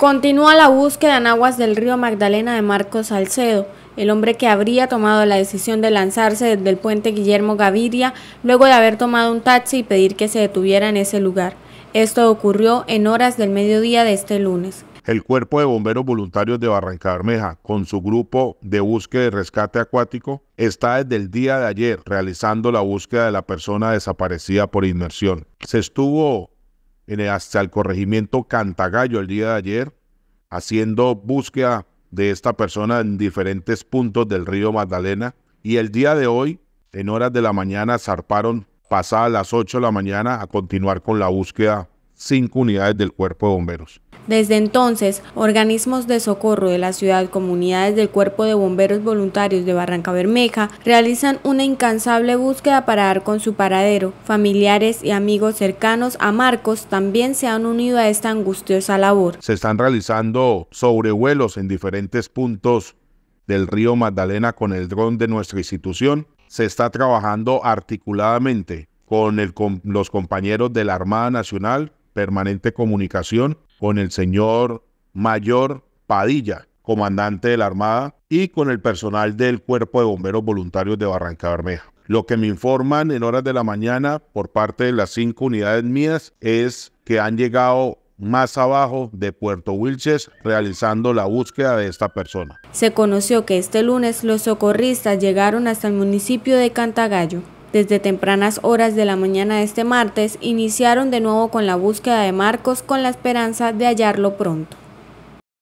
Continúa la búsqueda en aguas del río Magdalena de Marcos Salcedo, el hombre que habría tomado la decisión de lanzarse desde el puente Guillermo Gaviria luego de haber tomado un taxi y pedir que se detuviera en ese lugar. Esto ocurrió en horas del mediodía de este lunes. El Cuerpo de Bomberos Voluntarios de Barranca Bermeja, con su grupo de búsqueda y rescate acuático, está desde el día de ayer realizando la búsqueda de la persona desaparecida por inmersión. Se estuvo hasta el corregimiento Cantagallo el día de ayer, haciendo búsqueda de esta persona en diferentes puntos del río Magdalena. Y el día de hoy, en horas de la mañana, zarparon pasadas las 8 de la mañana a continuar con la búsqueda cinco unidades del Cuerpo de Bomberos. Desde entonces, organismos de socorro de la ciudad, comunidades del Cuerpo de Bomberos Voluntarios de Barranca Bermeja, realizan una incansable búsqueda para dar con su paradero. Familiares y amigos cercanos a Marcos también se han unido a esta angustiosa labor. Se están realizando sobrevuelos en diferentes puntos del río Magdalena con el dron de nuestra institución. Se está trabajando articuladamente con, con los compañeros de la Armada Nacional, permanente comunicación con el señor Mayor Padilla, comandante de la Armada, y con el personal del Cuerpo de Bomberos Voluntarios de Barranca Bermeja. Lo que me informan en horas de la mañana por parte de las cinco unidades mías es que han llegado más abajo de Puerto Wilches realizando la búsqueda de esta persona. Se conoció que este lunes los socorristas llegaron hasta el municipio de Cantagallo. Desde tempranas horas de la mañana de este martes iniciaron de nuevo con la búsqueda de Marcos con la esperanza de hallarlo pronto.